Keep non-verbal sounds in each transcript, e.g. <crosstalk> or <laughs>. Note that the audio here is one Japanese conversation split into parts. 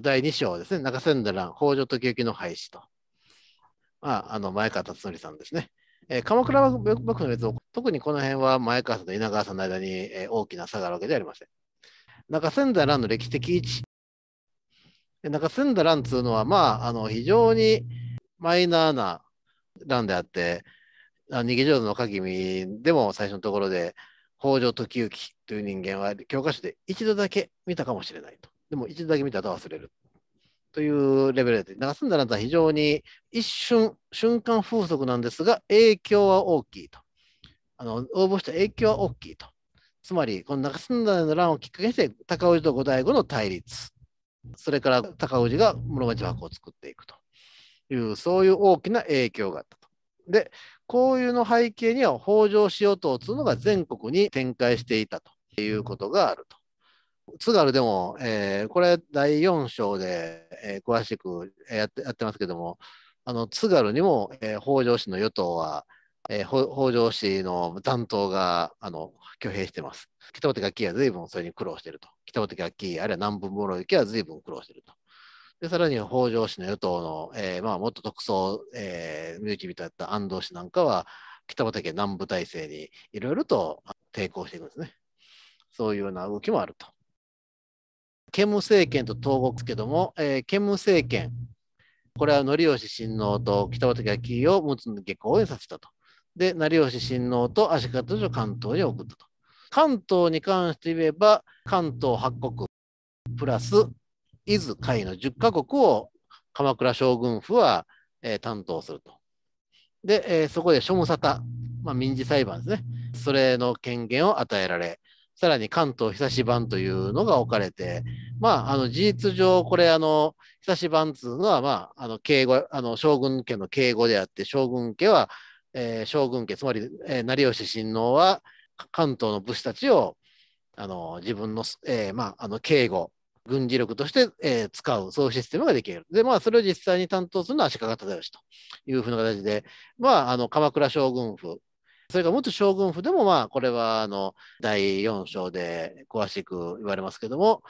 と、第2章ですね、中千田蘭、北条時行の廃止と。まあ、あの前川辰徳さんですね。えー、鎌倉幕府の別を、特にこの辺は前川さんと稲川さんの間に、えー、大きな差があるわけではありません。中千田蘭の歴史的位置。中千田蘭というのは、まあ、あの非常にマイナーな蘭であって、逃げ上手の書見でも最初のところで、北条時行という人間は教科書で一度だけ見たかもしれないと。でも一度だけ見たら忘れる。というレベルで、長住んだランは非常に一瞬、瞬間風速なんですが、影響は大きいと。あの応募した影響は大きいと。つまり、この長住んだの乱をきっかけにして、高氏と後醍醐の対立、それから高氏が室町幕を作っていくという、そういう大きな影響があったと。で、こういうの背景には、北条氏をいすのが全国に展開していたということがあると。津軽でも、えー、これ第4章で、えー、詳しくやってやってますけども、あの津軽にも、えー、北条氏の与党は、えー、北条氏の担当があの挙兵してます。北本楽器は随分それに苦労してると。北本楽器、あるいは南部室行は随分苦労してると。でさらに北条氏の与党の、えーまあ、元特捜、えー、身内人だった安藤氏なんかは、北畠南部体制にいろいろと抵抗していくんですね。そういうような動きもあると。ケム政権と東国ですけども、えー、ケム政権、これは則吉親王と北畠が紀を陸奥の下校へさせたと。で、成吉親王と足利都城関東に送ったと。関東に関して言えば、関東8国プラス伊豆海の10カ国を鎌倉将軍府は、えー、担当すると。で、えー、そこで庶務沙汰、まあ、民事裁判ですね、それの権限を与えられ、さらに関東久し版というのが置かれて、まあ、あの事実上、これ、あの、久し版というのは、まあ、あの、敬語、あの、将軍家の敬語であって、将軍家は、えー、将軍家、つまり、えー、成吉親王は、関東の武士たちを、あの、自分の、えー、まあ、あの、敬語、軍事力として、えー、使う、そういうシステムができる。で、まあ、それを実際に担当するのは足利忠義というふうな形で、まあ、あの、鎌倉将軍府それから元将軍府でも、まあ、これは、あの、第4章で詳しく言われますけども、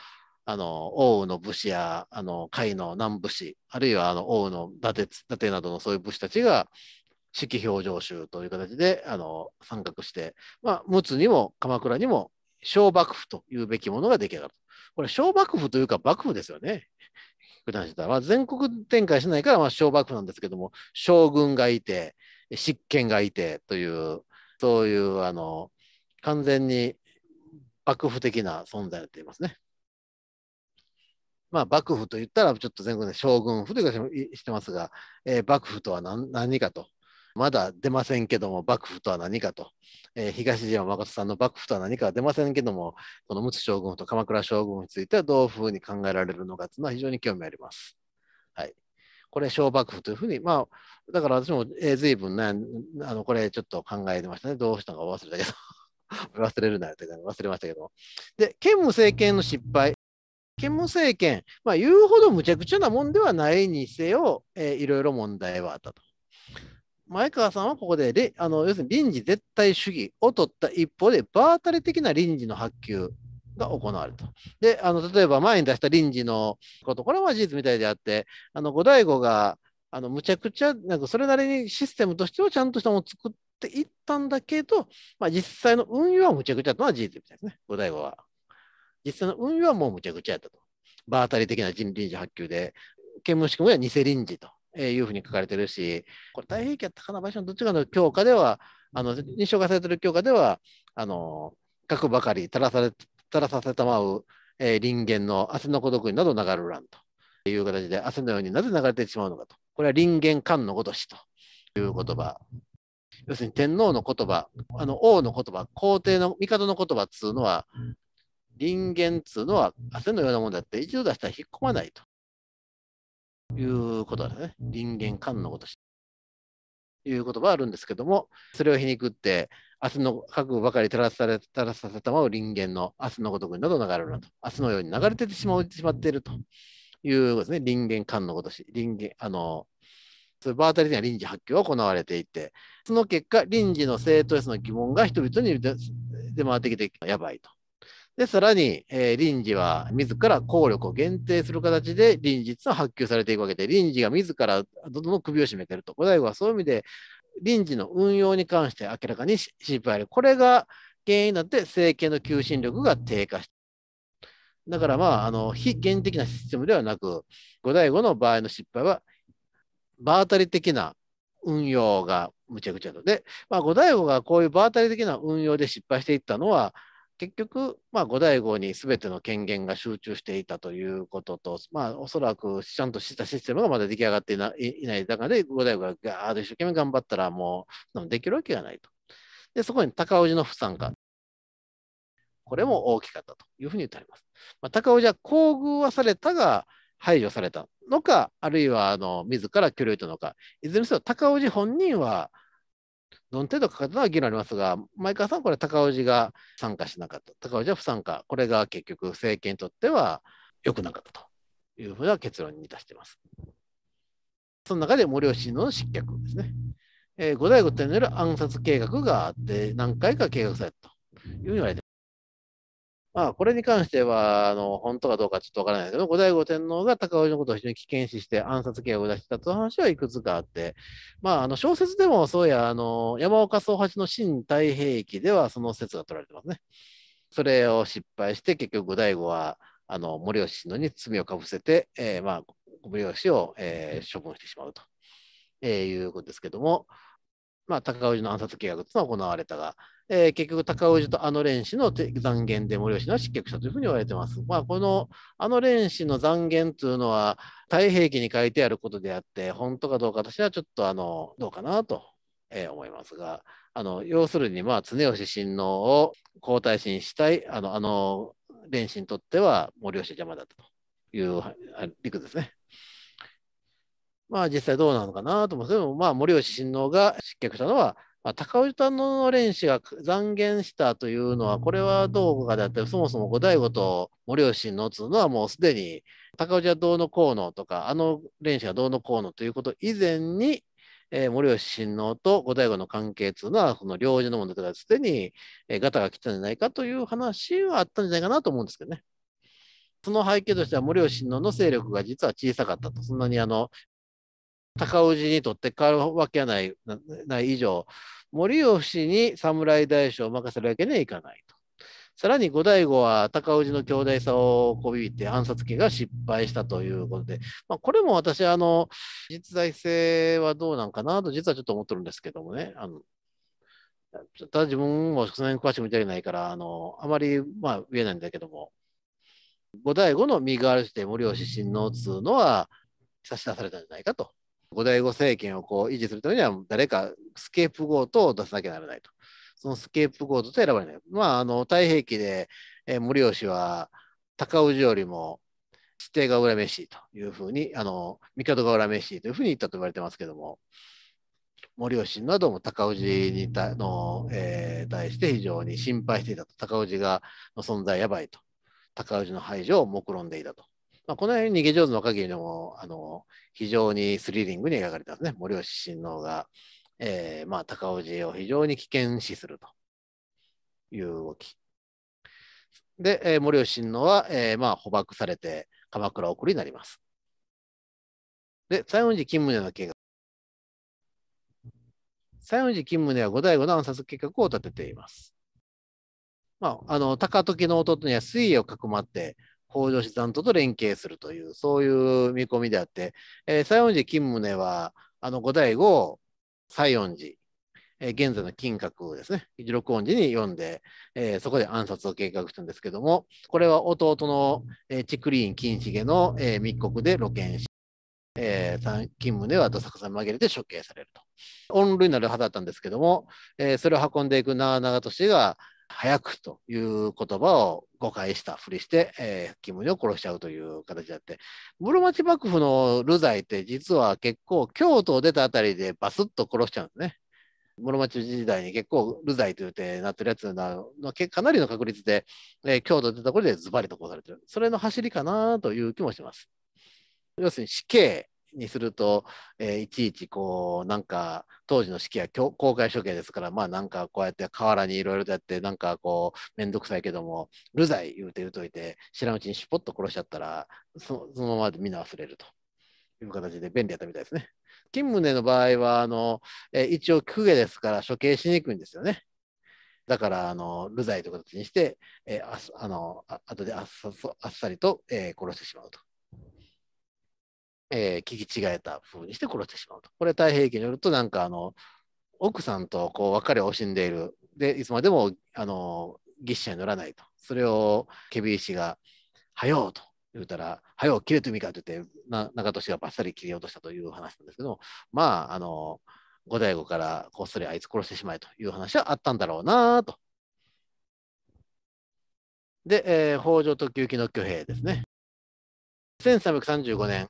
あの、奥羽の武士や、あの、甲斐の南武士、あるいは、あの、奥羽の伊達、伊達などのそういう武士たちが、四季表情集という形で、あの、参画して、まあ、陸奥にも鎌倉にも、小幕府というべきものが出来上がる。これ、小幕府というか、幕府ですよね。<laughs> 普段したら、まあ、全国展開しないから、まあ、小幕府なんですけども、将軍がいて、執権がいてという、そういうあの完全に幕府的な存在だと言いますね。まあ、幕府といったら、ちょっと全国で将軍府というかしてますが、えー、幕府とは何何かと。まだ出ませんけども、幕府とは何かと。えー、東島誠さんの幕府とは何かは出ませんけども、この陸奥将軍と鎌倉将軍についてはどういうふうに考えられるのかというのは非常に興味あります。はい。これ小幕府というふうに、まあ、だから私も、え随分ね、あの、これちょっと考えてましたね。どうしたのか忘れたけど。<laughs> 忘れるなよって忘れましたけど。で、兼務政権の失敗。兼務政権、まあ、言うほどむちゃくちゃなもんではないにせよ、えー、いろいろ問題はあったと。前川さんはここであの、要するに臨時絶対主義を取った一方で、場当たり的な臨時の発給が行われると。で、あの例えば前に出した臨時のこと、これは事実みたいであって、あの後醍醐があのむちゃくちゃ、なんかそれなりにシステムとしてはちゃんとしたものを作っていったんだけど、まあ、実際の運用はむちゃくちゃだったのは事実みたいですね、後醍醐は。実際の運用はもうむちゃくちゃやったと。場当たり的な臨時発給で、兼務組みは偽臨時と。えいうふうに書かれてるし、これ、太平記や高輪橋場所のどっちかの教科では、あの認証化されてる教科では、あの書くばかり、垂らされたらさせたまう、えー、人間の汗の孤独になど流るらんという形で、汗のようになぜ流れてしまうのかと。これは人間間のごとしという言葉。要するに天皇の言葉、あの王の言葉、皇帝の帝の言葉っつうのは、人間っつうのは汗のようなもんだって、一度出したら引っ込まないということですね。人間間のごとし。いう言葉あるんですけども、それを皮肉って、明日の覚悟ばかり照らされ照らさせたまま人間の明日のごとくなど流れるなと、明日のように流れててしましまっているというですね、人間間のごとし、人間、あの、場当たりには臨時発表が行われていて、その結果、臨時の正当性の疑問が人々に出回ってきて、やばいと。で、さらに、えー、臨時は自ら効力を限定する形で臨時と発揮されていくわけで、臨時が自らどんどん首を絞めていると。古代語はそういう意味で、臨時の運用に関して明らかに失敗これが原因になって政権の求心力が低下した。だからまあ、あの、非現的なシステムではなく、後醍醐の場合の失敗は、場当たり的な運用がむちゃくちゃと。で、まあ、5対がこういう場当たり的な運用で失敗していったのは、結局、まあ、後大号にすべての権限が集中していたということと、まあ、おそらくちゃんとしたシステムがまだ出来上がっていない中で、後大号がガーッと一生懸命頑張ったら、もうできるわけがないと。で、そこに高尾寺の不参加。これも大きかったというふうに言ってあります。まあ、高尾寺は厚遇はされたが、排除されたのか、あるいはあの自ら許容いたのか、いずれにせよ高尾寺本人は、どの程度かかったのは議論ありますが、前川さんはこれ、高氏が参加しなかった、高氏は不参加、これが結局、政権にとっては良くなかったというふうな結論に達しています。その中で森吉の失脚ですね。えー、後醍醐天皇よる暗殺計画があって、何回か計画されたというふうに言われています。まあ、これに関しては、あの、本当かどうかちょっとわからないですけど、後醍醐天皇が高氏のことを非常に危険視して暗殺画を出したという話はいくつかあって、まあ、あの、小説でもそうや、あの、山岡宗八の新太平記ではその説が取られてますね。それを失敗して、結局後醍醐は、あの、森吉信のに罪をかぶせて、えー、まあ、森吉を、えー、処分してしまうと、えー、いうことですけども、まあ、高氏の暗殺計画というのは行われたが、えー、結局、高氏とあの連氏の残言で森吉の失脚したというふうに言われてます。まあ、このあの連氏の残言というのは、太平記に書いてあることであって、本当かどうか、私はちょっとあのどうかなと、えー、思いますが、あの要するに、まあ、常吉親王を皇太子にしたい、あのあの連氏にとっては森吉邪魔だったという理屈ですね。まあ実際どうなのかなと思うんですけども、まあ森吉親王が失脚したのはまあ、高尾さの連氏が残言したというのは、これはどうかであって、そもそも後醍醐と森吉のつのはもうすでに、高尾はどうのこうのとか、あの連氏がどうのこうのということ以前に、えー、森吉親王と後醍醐の関係というのは、その領事の問題からすでに、えー、ガタが来たんじゃないかという話はあったんじゃないかなと思うんですけどね。その背景としては、森吉親王の勢力が実は小さかったと、そんなにあの高氏にとって変わるわけないない以上、森吉に侍大将を任せるわけにはいかないと。さらに後醍醐は高氏の兄弟さをこびびって暗殺家が失敗したということで、まあ、これも私、あの、実在性はどうなんかなと、実はちょっと思ってるんですけどもね。あのただ自分もその辺詳しく見てないから、あの、あまり、まあ、言えないんだけども、後醍醐の身代わりして森吉親王とつうのは差し出されたんじゃないかと後醍醐政権をこう維持するためには、誰かスケープゴートを出さなきゃならないと。そのスケープゴートと選ばれない。まあ、あの、太平記で、えー、森吉は、高氏よりも、指定が恨めしいというふうに、あの、帝が恨めしいというふうに言ったと言われてますけども、森吉なども高氏にたの、えー、対して非常に心配していたと。高氏がの存在やばいと。高氏の排除を目論んでいたと。まあ、この辺逃げ上手の限りのも、あの、非常にスリリングに描かれたんですね。森吉親王が、えー、まあ、高尾寺を非常に危険視するという動き。で、えー、森吉親王は、えー、まあ、捕獲されて、鎌倉送りになります。で、西園寺金宗の計画。西園寺金宗は後醍醐の暗殺計画を立てています。まあ、あの、高時の弟には水位をかくまって、北条資産とと連携するという、そういう見込みであって、えー、西園寺金宗は、あの五代後、西園寺、えー、現在の金閣ですね、一六音寺に読んで、えー、そこで暗殺を計画したんですけども、これは弟の、え林、チー金重の、えー、密告で露見し、えー、金宗はどさくさに紛れて処刑されると。恩類なるはだったんですけども、えー、それを運んでいく長々としてが、早くという言葉を誤解したふりして、えー、キム・ジョンを殺しちゃうという形であって、室町幕府の流罪って実は結構京都を出たあたりでバスッと殺しちゃうんですね。室町時代に結構流罪というてなってるやつなのかなりの確率で、えー、京都出たところでズバリと殺されてる。それの走りかなという気もします。要するに死刑にすると、えー、いちいちこうなんか当時の式は公開処刑ですからまあなんかこうやって河原にいろいろとやってなんかこう面倒くさいけども流罪言うて言うといて知らんうちにしぽっと殺しちゃったらそのままでみんな忘れると。いう形で便利やったみたいですね。金宗の場合は、あの、えー、一応、公家ですから処刑しにくいんですよね。だから、あの、流罪という形にして、えー、ああのあ後であっさあっさりと、えー、殺してしまうと。えー、聞き違えた風にして殺してしまうと。これ、太平記によると、なんかあの、奥さんとこう別れを惜しんでいる。で、いつまでも、あの、牛車に乗らないと。それを、ケビー氏が、はようと言うたら、はよう、切れてみかって言って、な中年がばっさり切り落としたという話なんですけども、まあ、あの、後醍醐からこっそりあいつ殺してしまえという話はあったんだろうなと。で、えー、北条時行の挙兵ですね。1335年、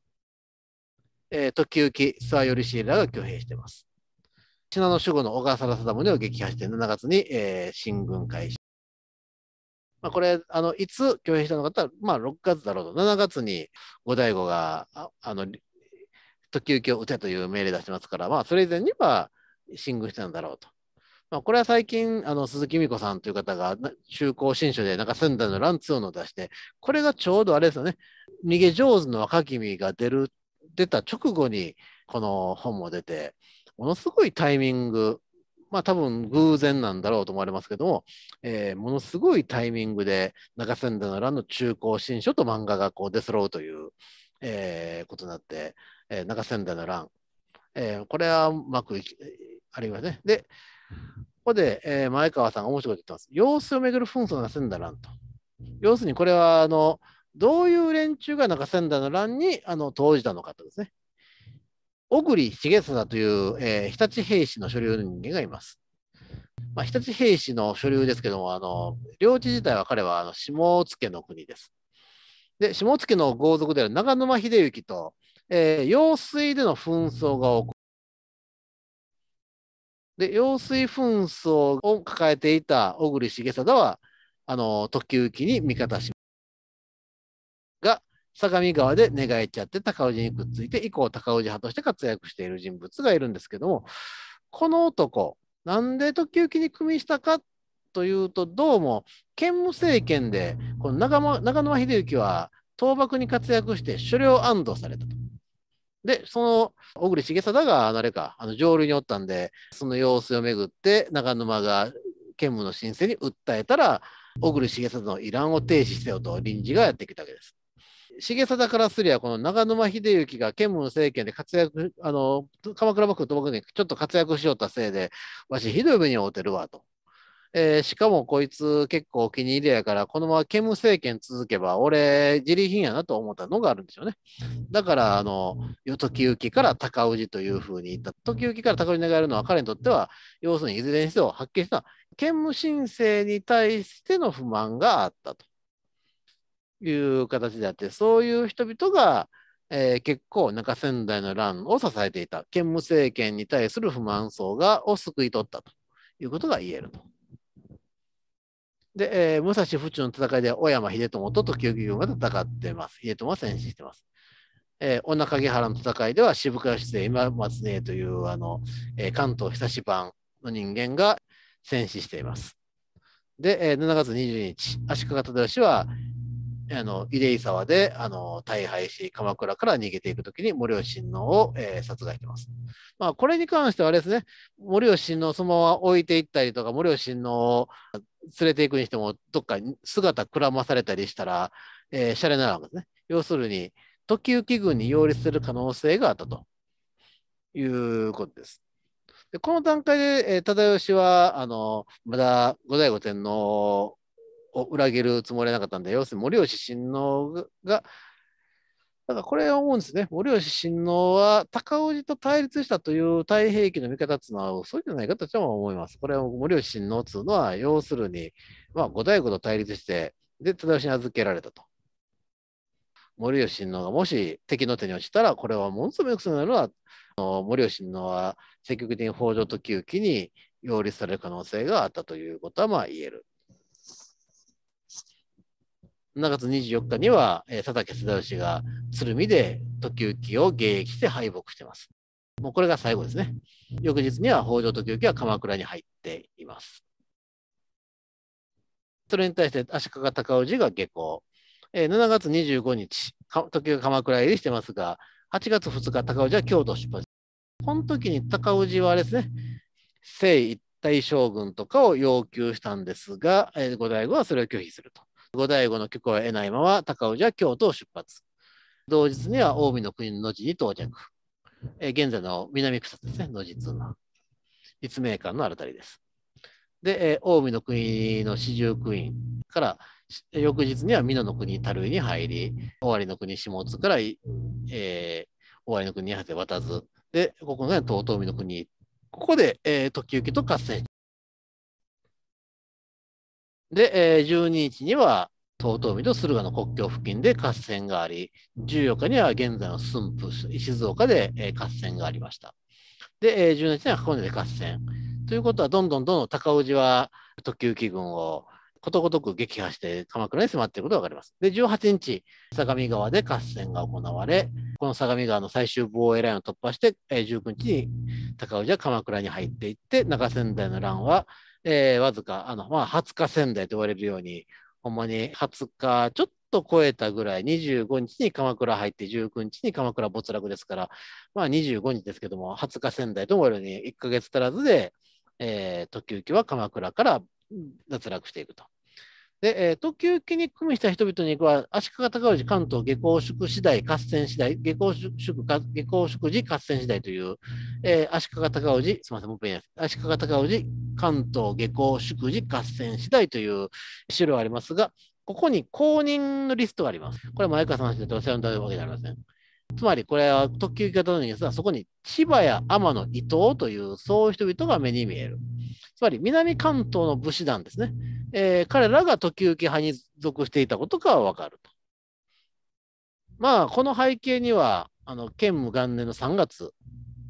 えー、時行諏訪頼重らが挙兵しています。信濃守護の小笠原貞宗を撃破して7月に、えー、進軍開始。まあ、これあの、いつ挙兵したのかとまあ、6月だろうと、7月に後醍醐がああの時行を撃てという命令出してますから、まあ、それ以前には進軍したんだろうと。まあ、これは最近、あの鈴木美子さんという方が中高新書で、なんか仙台の乱通のを出して、これがちょうどあれですよね、逃げ上手の若君が出る出た直後にこの本も出て、ものすごいタイミング、まあ多分偶然なんだろうと思われますけども、えー、ものすごいタイミングで中山田の乱の中高新書と漫画がこう出ろうという、えー、ことになって、えー、中山田の乱、えー、これはうまくいきありますね。で、ここで、えー、前川さんが面白いこと言ってます。様子をめぐる紛争の中山田乱と。要するにこれはあの、どういう連中が中仙台の乱にあの投じたのかとですね。小栗重貞という、えー、日立兵士の所有人間がいます。まあ、日立兵士の所有ですけども、あの領地自体は彼はあの下野の国です。で、下野の豪族である長沼秀行と、えー、用水での紛争が起こで、用水紛争を抱えていた小栗重貞は、あの、特急機に味方します。相模川で寝返っちゃって高氏にくっついて以降高氏派として活躍している人物がいるんですけどもこの男なんで時行に組みしたかというとどうも兼務政権でこの長沼秀行は倒幕に活躍して狩猟安堵されたと。で、その小栗重貞が誰か、あの上流におったんで、その様子をめぐって長沼が兼務の申請に訴えたら、小栗重貞の依頼を停止せよと臨時がやってきたわけです。重貞からすりゃ、この長沼秀行が建武政権で活躍、あの、鎌倉幕府と僕にちょっと活躍しよったせいで、わしひどい目に遭うてるわ、と。えー、しかもこいつ結構お気に入りやから、このまま建武政権続けば、俺、自利品やなと思ったのがあるんですよね。だから、あの、時行から高氏というふうに言った。時行から高氏に流れるのは彼にとっては、要するにいずれにせよ、発見した、建武申請に対しての不満があったと。いう形であって、そういう人々が、えー、結構中仙台の乱を支えていた、建武政権に対する不満層がを救い取ったということが言えると。で、えー、武蔵府中の戦いで小山秀友と時義軍が戦っています。秀友は戦死しています。えー、女影原の戦いでは渋川市で今松姉というあの、えー、関東久し版の人間が戦死しています。で、えー、7月22日、足利忠義はあの、入江沢で、あの、大敗し、鎌倉から逃げていくときに森吉親王を、えー、殺害してます。まあ、これに関してはあれですね、森吉親王そのまま置いていったりとか、森吉親王を連れていくにしても、どっかに姿くらまされたりしたら、えー、シャレなわけですね。要するに、時行軍に擁立する可能性があったということです。でこの段階で、えー、忠義は、あの、まだ後醍醐天皇を裏切るつもりはなかったんだよ。要するに森吉親王が、だからこれは思うんですね。森吉親王は高氏と対立したという太平記の見方っていうのは、そうじゃないかとは思います。これは森吉親王っていうのは、要するに、まあ、五大五と対立して、で、忠義に預けられたと。森吉親王がもし敵の手に落ちたら、これはものすごくくするのは、森吉親王は積極的に北条時行に擁立される可能性があったということはまあ言える。7月24日には、えー、佐竹忠義が鶴見で時行を迎撃して敗北してます。もうこれが最後ですね。翌日には北条時行は鎌倉に入っています。それに対して足利尊氏が下校。えー、7月25日、時行鎌倉入りしてますが、8月2日、尊氏は京都出発。この時に尊氏はあれですね、征一体将軍とかを要求したんですが、えー、後醍醐はそれを拒否すると。五代醐の許可を得ないまま高氏は京都を出発。同日には近江の国の野地に到着。え現在の南草津ですね、野地通の。立命館のあるたりです。で、え近江の国の四十九院から翌日には美濃の国樽類に入り、終わりの国下津から、えー、わりの国に渡ず、で、ここが遠江の国、ここで、えー、時行と合戦。で、えー、12日には遠江と駿河の国境付近で合戦があり、14日には現在の駿府、静岡で、えー、合戦がありました。で、えー、17日には箱根で合戦。ということは、どんどんどんどん高氏は特急機軍をことごとく撃破して鎌倉に迫っていることが分かります。で、18日、相模川で合戦が行われ、この相模川の最終防衛ラインを突破して、19日に高氏は鎌倉に入っていって、中仙台の乱はえー、わずか、あの、まあ、20日仙台と言われるように、ほんまに20日ちょっと超えたぐらい、25日に鎌倉入って、19日に鎌倉没落ですから、まあ、25日ですけども、20日仙台と言われるように、1ヶ月足らずで、えー、特急機は鎌倉から脱落していくと。で、えー、特急機に組みした人々には、足利尊氏関東下校宿次第合戦次第、下校宿下校宿時合戦次第という、えー、足利尊氏、すみません、もう一遍や足利尊氏関東下校宿時合戦次第という資料がありますが、ここに公認のリストがあります。これは前川さんの話でどうせ読んだわけじゃありません。つまりこれは特急型のニュースはそこに千葉や天野伊東というそういう人々が目に見える。つまり南関東の武士団ですね。えー、彼らが時行派に属していたことがわかると。まあ、この背景には、あの、建武元年の3月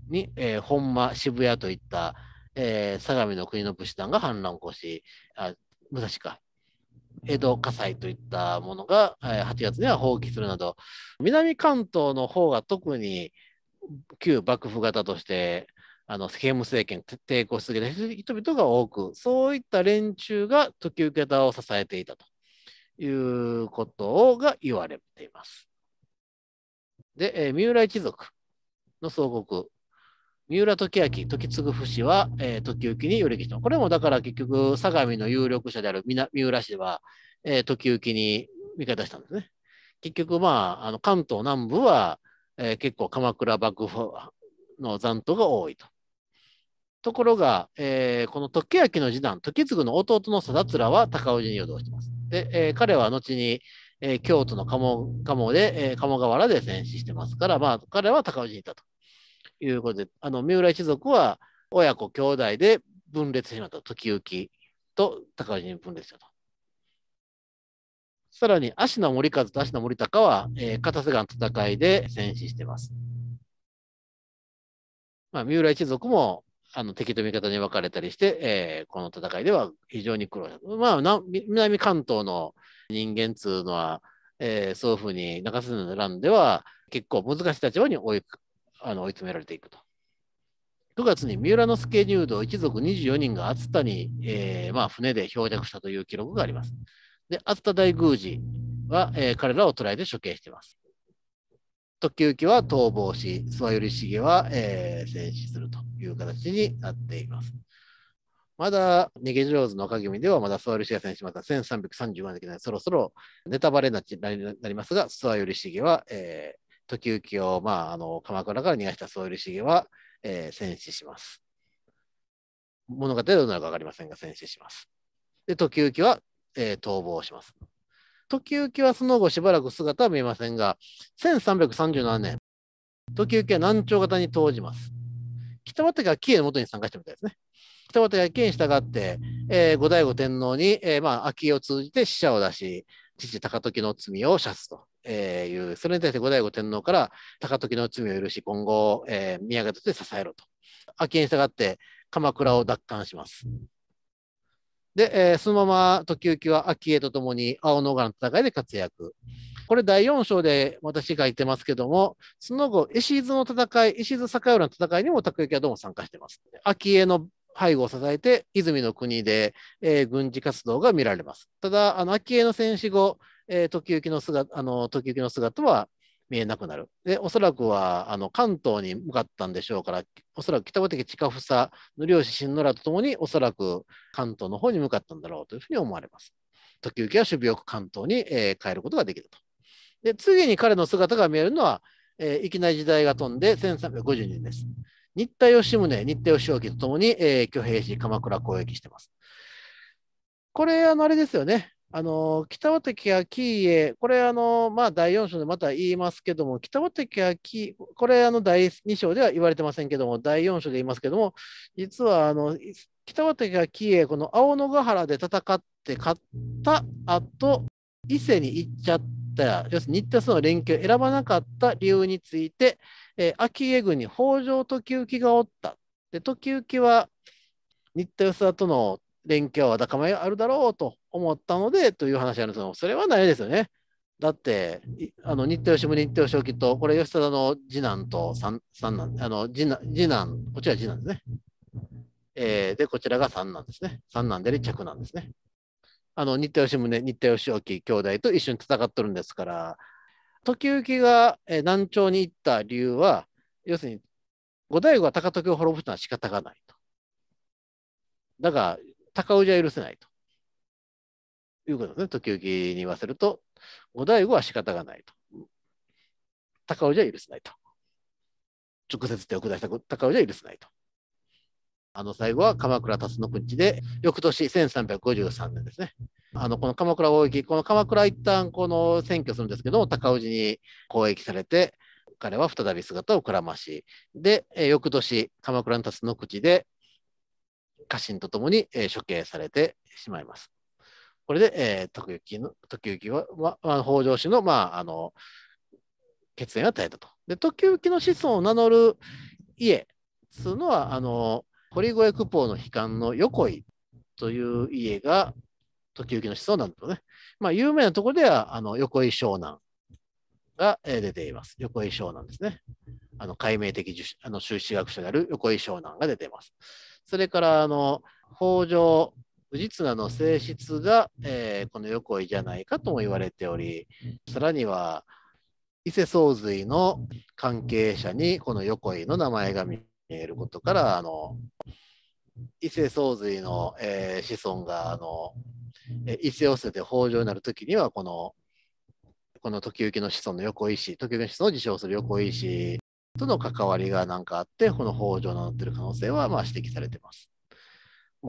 に、えー、本間、渋谷といった、えー、相模の国の武士団が反乱を起こし、あ、武蔵か、江戸火災といったものが8月には放棄するなど南関東の方が特に旧幕府型としてあの刑務政権抵抗し続けた人々が多くそういった連中が時受けたを支えていたということが言われています。で、えー、三浦一族の総国三浦時明、時継府氏は、えー、時行に寄力しこれもだから結局、相模の有力者である三浦氏は、えー、時行に味方したんですね。結局、まあ、あの関東南部は、えー、結構鎌倉幕府の残党が多いと。ところが、えー、この時明の次男、時継の弟の貞綱は高氏に誘導しています。で、えー、彼は後に、えー、京都の鴨鴨で、えー、鴨川原で戦死してますから、まあ、彼は高氏にいたと。いうことで、あの三浦一族は親子兄弟で分裂してしった時行と高木に分裂したと。さらに、芦名森和と芦名森高は、えー、片瀬川の戦いで戦死してます。まあ、三浦一族もあの敵と味方に分かれたりして、えー、この戦いでは非常に苦労した。まあ、南関東の人間っつうのは、えー、そういうふうに中洲の乱では結構難しい立場に追いあの追い詰められていくと。9月に三浦之助入道一族24人が熱田に、えー、まあ、船で漂着したという記録があります。で、熱田大宮司は、えー、彼らを捕らえて処刑しています。時機は逃亡し、諏訪頼重は、えー、戦死するという形になっています。まだ、逃げ上手の鍵見では、まだ諏訪頼重戦死また1335万で、ね、そろそろネタバレになりますが、諏訪頼重は、えー、時行を、まあ、あの鎌倉から逃がした総理重は、えー、戦死します。物語はどうなるか分かりませんが、戦死します。で、時行は、えー、逃亡します。時行はその後しばらく姿は見えませんが、1337年、時行は南朝方に投じます。北畑が紀元元に参加したみたいですね。北畑が紀元に従って、えー、後醍醐天皇に、えー、まあ、秋を通じて使者を出し、父高時の罪を射すと。えー、いう、それに対して後醍醐天皇から高時の罪を許し、今後、えー、宮して支えろと。恵に従って鎌倉を奪還します。で、えー、そのまま時行は明恵と共に青野川の戦いで活躍。これ第4章で私が言ってますけども、その後、石津の戦い、石津酒浦の戦いにも時行はどうも参加してます。明恵の背後を支えて、泉の国で、えー、軍事活動が見られます。ただ、あの秋恵の戦死後、えー、時行きの姿、あの、時行きの姿は見えなくなる。で、おそらくは、あの、関東に向かったんでしょうから、おそらく北御敵近房、の漁師新野らとともに、おそらく関東の方に向かったんだろうというふうに思われます。時行きは守備よく関東に、えー、変えることができると。で、次に彼の姿が見えるのは、えー、いきなり時代が飛んで1350年です。新田義宗、新田義興とともに、えー、挙兵し、鎌倉攻撃してます。これ、あの、あれですよね。あの北畠家、これあの、まあ、第4章でまた言いますけども、北畠家、これあの第2章では言われてませんけども、第4章で言いますけども、実はあの北畠家、この青野ヶ原で戦って勝った後伊勢に行っちゃった、要するに新田氏の連携を選ばなかった理由について、えー、秋江軍に北条時行がおった。で時行は新田義田との連携はわだかまりがあるだろうと思ったのでという話なんですけそれはないですよね。だって、あの日豊下日豊正吉と、これ吉田の次男と三三男あの次男、次男、こちら次男ですね。えー、で、こちらが三男ですね。三男で立着んですね。あの日豊吉宗、日豊吉沖兄弟と一緒に戦っとるんですから、時行が南朝に行った理由は、要するに、後醍醐が高時を滅ぼすのは仕方がないと。だが、高氏は許せないと。いうことですね。時々に言わせると、後醍醐は仕方がないと。高尾じゃ許せないと。直接手を下した高尾じゃ許せないと。あの最後は鎌倉辰野国で、翌年1353年ですね。あの、この鎌倉貿易、この鎌倉一旦この占拠するんですけど、高氏に交易されて、彼は再び姿をくらまし、で、翌年鎌倉の辰野口で、家臣とともに処刑されてしまいます。これで、えー、徳行の、徳行は、まあ、北条氏の、まあ、あの、血縁が与えたと。で、時行の子孫を名乗る家、つうのは、あの、堀越九方の悲観の横井という家が、時行の子孫なんだとね。まあ、有名なところでは、あの、横井湘南が出ています。横井湘南ですね。あの、解明的あの修士学者である横井湘南が出ています。それから、あの、北条氏綱の性質が、えー、この横井じゃないかとも言われており、さらには伊勢宗瑞の関係者にこの横井の名前が見えることから、あの伊勢宗瑞の、えー、子孫があの伊勢寄せで北条になる時にはこの、この時行の子孫の横井氏、時行の子孫を自称する横井氏との関わりが何かあって、この北条を名乗っている可能性はまあ指摘されています。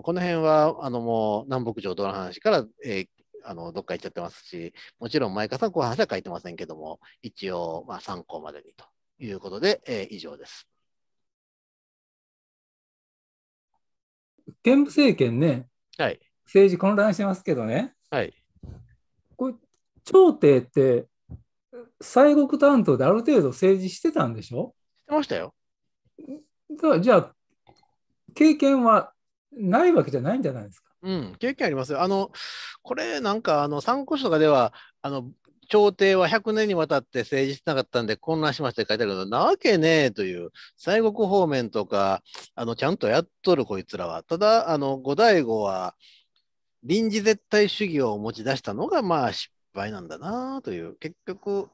この辺はあのもう南北朝ドの話から、えー、あのどっか行っちゃってますし、もちろん前川さん、う話は書いてませんけども、一応、まあ、参考までにということで、えー、以上です。憲武政権ね、はい、政治混乱してますけどね、はい、これ、朝廷って、西国担当である程度政治してたんでしょしてましたよ。じゃあ、経験はないわけじゃないんじゃないですか。うん、経験ありますよ。あの、これなんか、あの、参考書とかでは、あの、朝廷は100年にわたって政治しなかったんで混乱しましたって書いてあるけど、なわけねえという、西国方面とか、あの、ちゃんとやっとるこいつらは。ただ、あの、後醍醐は、臨時絶対主義を持ち出したのが、まあ、失敗なんだなという、結局、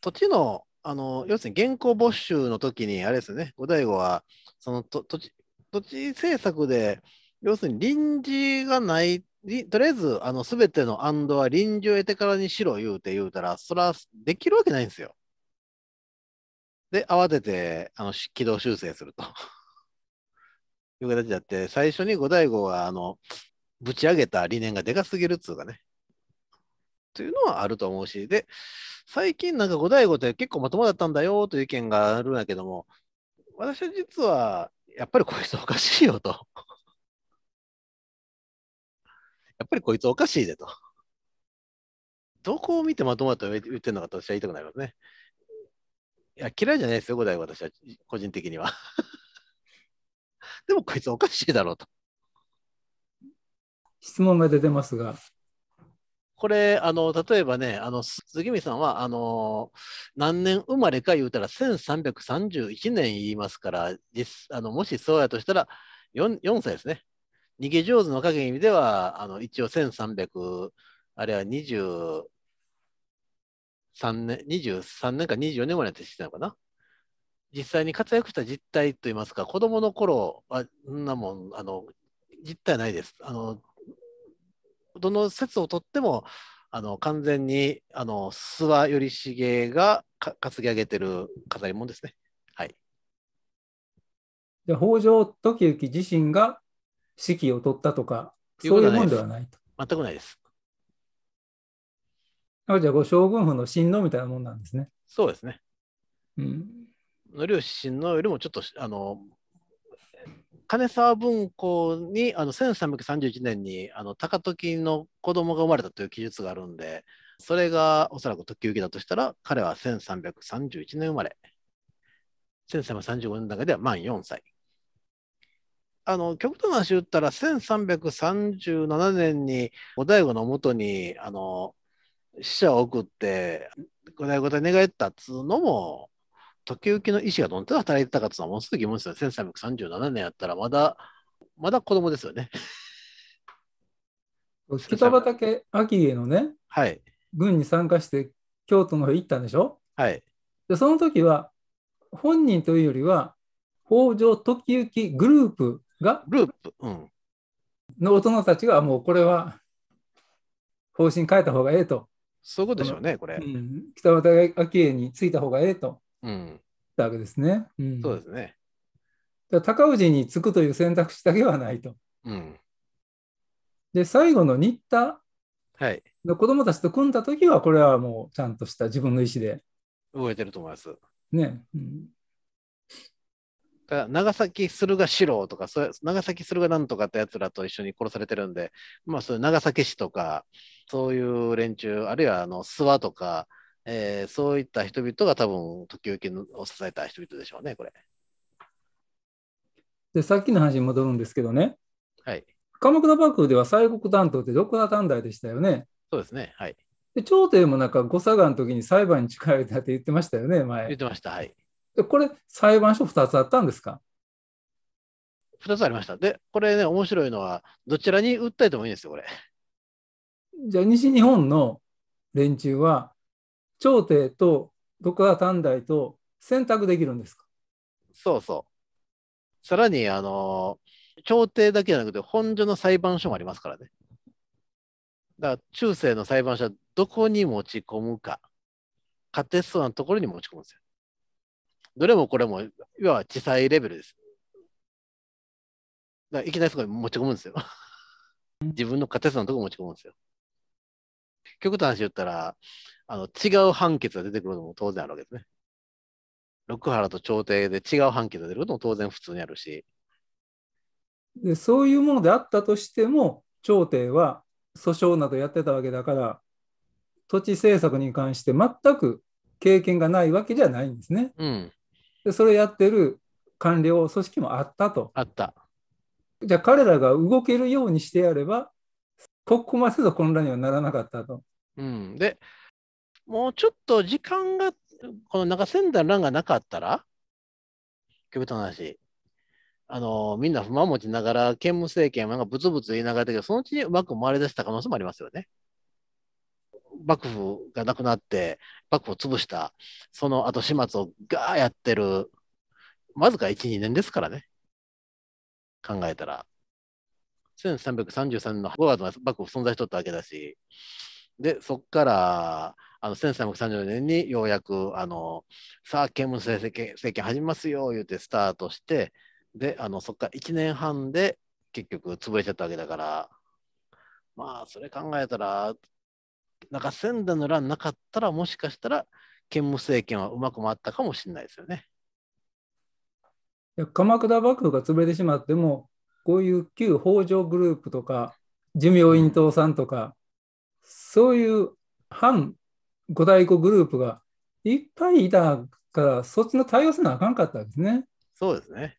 土地の、あの、要するに現行没収の時に、あれですね、後醍醐は、その土地、土地政策で、要するに臨時がない、とりあえずあの全てのアンドは臨時を得てからにしろ言うて言うたら、それはできるわけないんですよ。で、慌ててあの軌道修正すると <laughs> いう形だって、最初に五大醐があのぶち上げた理念がでかすぎるっつうかね。というのはあると思うし、で、最近なんか五大醐って結構まともだったんだよという意見があるんだけども、私は実はやっぱりこいつおかしいよと。<laughs> やっぱりこいつおかしいでと。どこを見てまとまった言ってるのかと私は言いたくなりますね。いや、嫌いじゃないですよ、五代私は、個人的には。<laughs> でもこいつおかしいだろうと。質問が出てますが、これ、あの、例えばね、あの、杉見さんは、あの、何年生まれか言うたら1331年言いますから、実あのもしそうやとしたら4、4歳ですね。逃げ上手の影意味では、あの、一応1300、あれは23年、23年か24年ぐらいってしてたのかな。実際に活躍した実態といいますか、子供の頃は、そんなもん、あの、実態ないです。あの、どの説をとってもあの完全にあの諏訪頼重が担ぎ上げてる飾り物ですね。はい、で北条時行自身が指揮を取ったとかそういうもんではないと。全くないです。あじゃあ、将軍府の親王みたいなもんなんですね。そうですね。うん。のり親王よりもちょっとあの金沢文庫にあの1331年にあの高時の子供が生まれたという記述があるんで、それがおそらく特急儀だとしたら、彼は1331年生まれ。1335年の中では満4歳。あの極端な話言ったら1337年に後醍醐のもとにあの死者を送って後醍醐で寝返ったっつうのも時々の意師がどんな働いてたかってのはものすごい疑問ですよね。1337年やったらまだ、まだ子供ですよね。<laughs> 北畠顕家のね、はい、軍に参加して京都の方行ったんでしょ、はい、でその時は本人というよりは北条時行グループがグループ、うん、の大人たちがもうこれは方針変えた方がええとそういうことでしょうねこれ、うん、北畠顕家についた方がええとうん、たわけですね。うん、そうですね。高氏に就くという選択肢だけはないと。うん、で最後の新田の子供たちと組んだ時はこれはもうちゃんとした自分の意思で。動いてると思います。ね。うん、長崎駿河四郎とかそれ長崎駿河なんとかってやつらと一緒に殺されてるんで、まあ、そういう長崎市とかそういう連中あるいはあの諏訪とかえー、そういった人々が多分時々を支えた人々でしょうね、これ。で、さっきの話に戻るんですけどね、はい、鎌倉幕府では西国担当ってドクター短大でしたよね。そうですね、はい。で朝廷もなんか誤差がの時に裁判に近いだって言ってましたよね、前。言ってました、はい。で、これ、裁判所2つあったんですか2つありました。で、これね、面白いのは、どちらに訴えてもいいんですよ、これ。じゃあ、西日本の連中は、朝廷と徳川短大と選択できるんですかそうそう。さらに、あのー、朝廷だけじゃなくて、本所の裁判所もありますからね。だから、中世の裁判所はどこに持ち込むか、勝てそうなところに持ち込むんですよ。どれもこれも、いわば地裁レベルです。だいきなりそこに持ち込むんですよ。自分の勝てそうなところに持ち込むんですよ。極端に言ったら、あの、違う判決が出てくるのも当然あるわけですね。六原と朝廷で違う判決が出るのも当然普通にあるし。でそういうものであったとしても、朝廷は訴訟などやってたわけだから、土地政策に関して全く経験がないわけじゃないんですね。うん、でそれやってる官僚組織もあったと。あった。じゃあ彼らが動けるようにしてやれば、ここまでと混乱にはならなかったと。うん、でもうちょっと時間が、この中仙台欄がなかったら、極端な話、あのみんな不満持ちながら、兼務政権はぶつぶつ言いながらだけど、そのうちにうまく回り出した可能性もありますよね。幕府がなくなって、幕府を潰した、その後始末をガーやってる、わずか1、2年ですからね。考えたら。1333年の5月まで幕府存在しとったわけだし、で、そこから、あの1334年にようやく、あのさあ、建文政権始ますよ、言うてスタートして、で、あのそこから1年半で結局潰れちゃったわけだから、まあ、それ考えたら、なんか仙台の乱なかったら、もしかしたら、建武政権はうまく回ったかもしれないですよね。鎌倉幕府が潰れてしまっても、こういう旧北条グループとか、寿命院党さんとか、そういう反五大五グループがいっぱいいたから、そっちの対応せなあかんかったんですね。そうですね。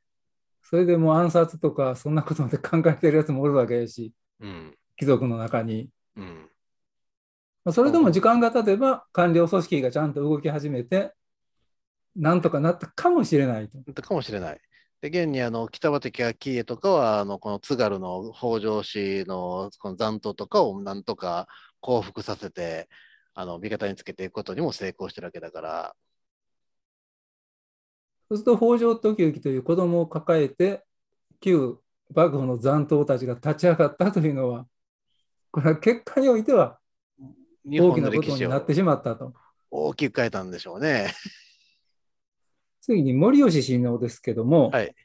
それでもう暗殺とか、そんなことまで考えてるやつもおるわけやし、うん、貴族の中に。うん、まあ、それでも時間が経てば、官僚組織がちゃんと動き始めて、なんとかなったかもしれないと。かもしれない。で現にあの北畠顕家とかはあのこの津軽の北条氏のこの残党とかをなんとか降伏させて、あの味方につけていくことにも成功してるわけだから。そうすると北条時行という子供を抱えて旧幕府の残党たちが立ち上がったというのはこれは結果においては大きなことになってしまったと。大きく変えたんでしょうね。次に森吉親王ですけども、はい、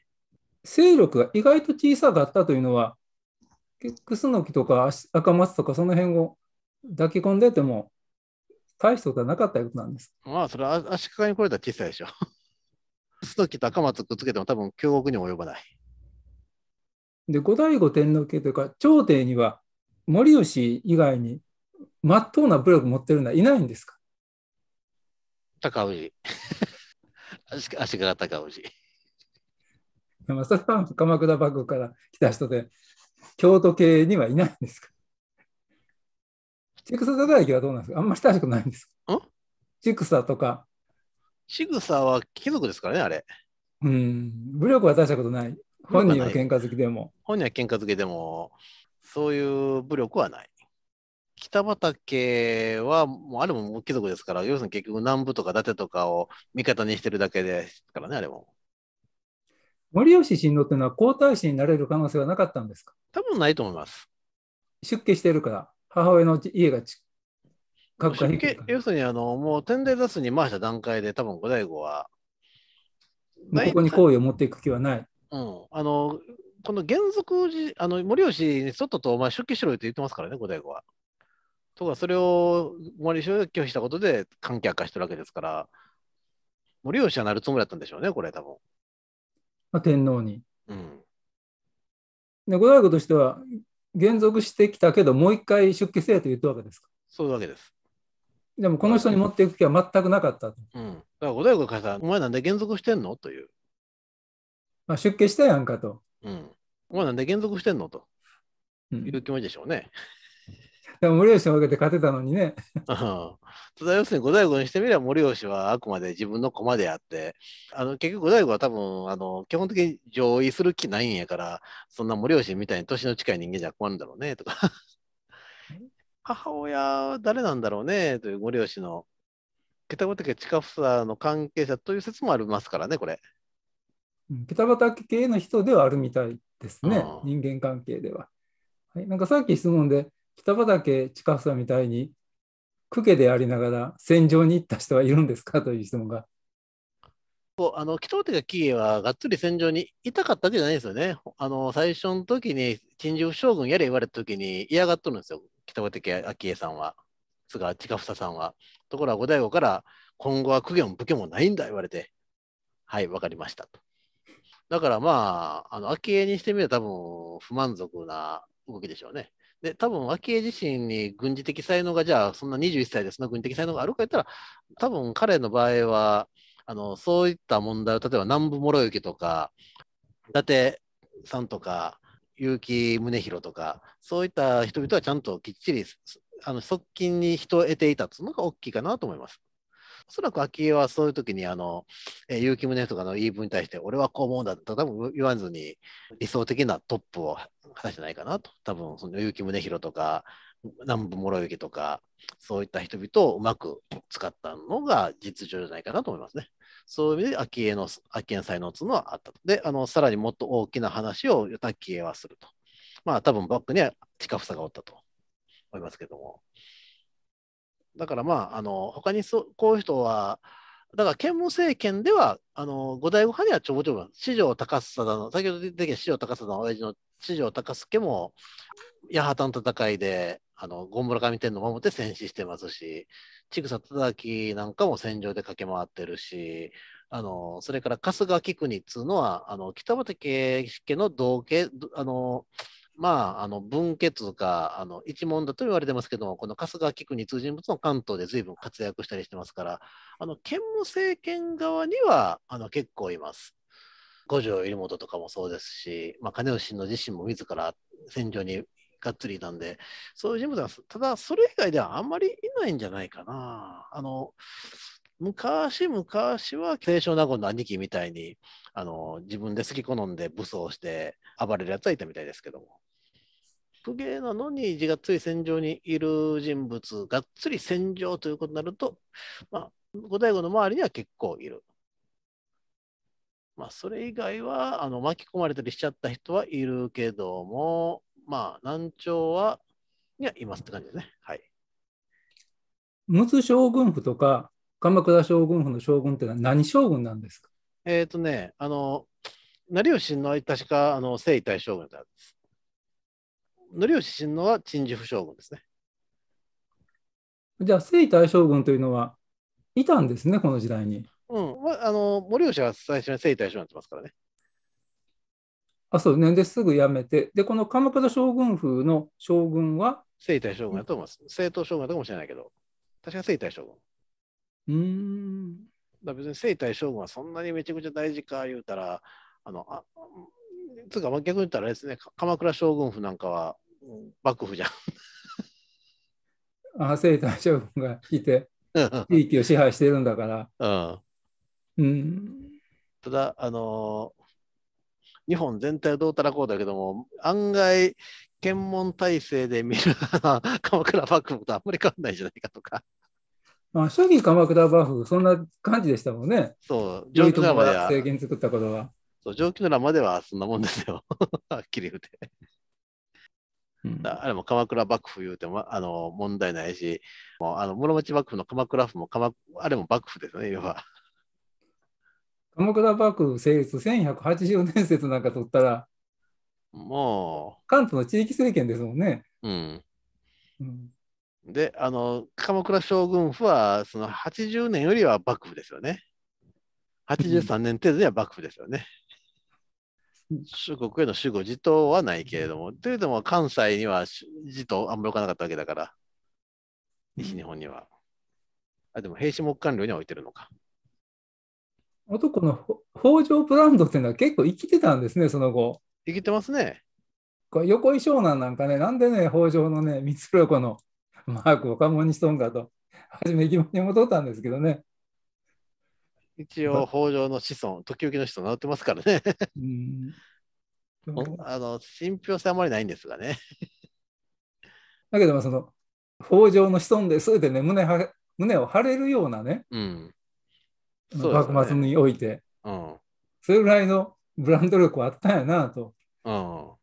勢力が意外と小さかったというのは、楠木とか赤松とかその辺を抱き込んでても、大したことはなかったことなんです。まあ、それは足利に来れたら小さいでしょ。楠 <laughs> 木と赤松くっつけても多分京極にも及ばない。で、後醍醐天皇家というか、朝廷には森吉以外にまっとうな武力持ってるのはいないんですか高氏。<laughs> 足利高氏。まあ、それは鎌倉幕府から来た人で、京都系にはいないんですか千草たたはどうなんですかあんまり親しくないんですか千草とか。千草は貴族ですからね、あれ。うん、武力は大したことない。本人は喧嘩好きでも。本人は喧嘩好きでも、そういう武力はない。北畠は、もうあれも貴族ですから、要するに結局南部とか伊達とかを味方にしてるだけですからね、あれも。森吉新郎っていうのは皇太子になれる可能性はなかったんですか多分ないと思います。出家してるから。母親の家がち各家に要するにあの、もう天台出すに回した段階で、多分五醍醐は。ここに好意を持っていく気はない。うん、あのこの原則あの森吉に外とお前出家しろよって言ってますからね、五醍醐は。とか、それを森吉を拒否したことで関係悪化してるわけですから、森吉はなるつもりだったんでしょうね、これ、多分まあ天皇に。うん、で五大悟としては、減俗してきたけど、もう一回出家せえと言ったわけですかそういうわけです。でもこの人に持っていく気は全くなかったうん。だから穏やかからお前なんで減俗してんのという。まあ、出家したやんかと。うん。お前なんで減俗してんのという気持ちでしょうね。でも森吉のおかげ勝てたのにね。<laughs> うん、ただ要するに五大五にしてみれば森吉はあくまで自分の駒であってあの結局五大五は多分あの基本的に上位する気ないんやからそんな森吉みたいに年の近い人間じゃ困るんだろうねとか <laughs> 母親誰なんだろうねという森吉のケタバタ家近房の関係者という説もありますからねこれ。ケタバタ系の人ではあるみたいですね、人間関係では。はい、なんかさっき質問で北畠近房みたいに公家でありながら戦場に行った人はいるんですかという質問が。そうあの北畠キーはがっつり戦場にいたかったわけじゃないんですよね。あの最初の時に陳情将軍やれ言われた時に嫌がっとるんですよ、北畠昭恵さんは、菅近房さんは。ところが後醍醐から今後は公家も武家もないんだ言われて、はい、分かりましたと。だからまあ、あの昭恵にしてみれば多分不満足な動きでしょうね。で、多分、昭恵自身に軍事的才能が、じゃあ、そんな21歳でそんな軍事的才能があるか言ったら、多分、彼の場合は、あの、そういった問題を、例えば南部諸行とか、伊達さんとか、結城宗弘とか、そういった人々はちゃんときっちり、あの側近に人を得ていたというのが大きいかなと思います。おそらく昭恵はそういう時に、あの、えー、結城宗とかの言い分に対して、俺はこう思うんだと多分言わずに、理想的なトップを果たしてないかなと。多分、その結城宗広とか、南部諸行とか、そういった人々をうまく使ったのが実情じゃないかなと思いますね。そういう意味で、昭恵の、昭恵の才能というのはあったと。で、あの、さらにもっと大きな話を昭恵はすると。まあ、多分バックには近房がおったと思いますけども。だからまあ、あの他にそこういう人は、だから憲武政権では、あの五代五派にはちょぼちょぼ、四条高貞の、先ほど出てきた四条高貞の親父の四条高助も、八幡の戦いで、あの権村上天皇を守って戦死してますし、千草忠明なんかも戦場で駆け回ってるし、あのそれから春日菊にっつうのは、あの北畠家の同系、あのまあ、あの文家とかあの一門だと言われてますけども、この春日菊に通人物の関東で随分活躍したりしてますから、あの兼務政権側にはあの結構います。五条頼元とかもそうですし、まあ、金吉の自身も自ら戦場にがっつりいたんで、そういう人物はただそれ以外ではあんまりいないんじゃないかな。あの昔昔は清少納言の兄貴みたいにあの自分で好き好んで武装して暴れるやつはいたみたいですけども。学芸なのに字がつい戦場にいる人物、がっつり戦場ということになると、まあ、五醍醐の周りには結構いる。まあ、それ以外は、あの、巻き込まれたりしちゃった人はいるけども、まあ、難聴は、にはいますって感じですね。はい。陸奥将軍府とか、鎌倉将軍府の将軍ってのは何将軍なんですかえっ、ー、とね、あの、成吉の確か、あの、征夷大将軍たんです。則吉親王は陳寿不将軍ですね。じゃあ、征夷大将軍というのは、いたんですね、この時代に。うん、まあ、あの森吉は最初に征夷大将になってますからね。あそうね、ですぐ辞めて、で、この鎌倉将軍府の将軍は征夷大将軍だと思います。征東将軍だともしれないけど、確か征夷大将軍。うん。だ別に征夷大将軍はそんなにめちゃくちゃ大事か言うたら、あの、あつうか逆に言ったらですね、鎌倉将軍府なんかは、幕府じゃん。あ征大将軍がいて、地域を支配してるんだから。うん、うん、ただ、あのー、日本全体はどうたらこうだけども、案外、検問体制で見る <laughs> 鎌倉幕府とあんまり変わんないじゃないかとか。まあ、初期鎌倉幕府、そんな感じでしたもんね。そう、上級のラマでは。制限作ったことは。そう、上級ドまではそんなもんですよ。<laughs> はっきり言うて。あれも鎌倉幕府言うてもあの問題ないし、もうあの室町幕府の鎌倉府も鎌、あれも幕府ですね、要は。鎌倉幕府成立1180年説なんか取ったら、もう。関東の地域政権ですもんね。うん。うん、で、あの、鎌倉将軍府は、その80年よりは幕府ですよね。83年程度には幕府ですよね。中国への守護自党はないけれども、というのも関西には自党あんまり置かなかったわけだから、西日本には。あでも、兵士木官僚には置いてるのか。あと、この北条ブランドっていうのは結構生きてたんですね、その後。生きてますね。横井湘南なんかね、なんでね、北条のね、光の。子のマークを家紋にしとんかと、初め疑問に戻ったんですけどね。一応、北条の子孫、時々の子孫名乗ってますからね。あの信憑性あまりないんですがね。だけど、その、北条の子孫ですってね、胸は胸を張れるようなね、うん、ね幕末において、うん、それぐらいのブランド力はあったんやなと。うん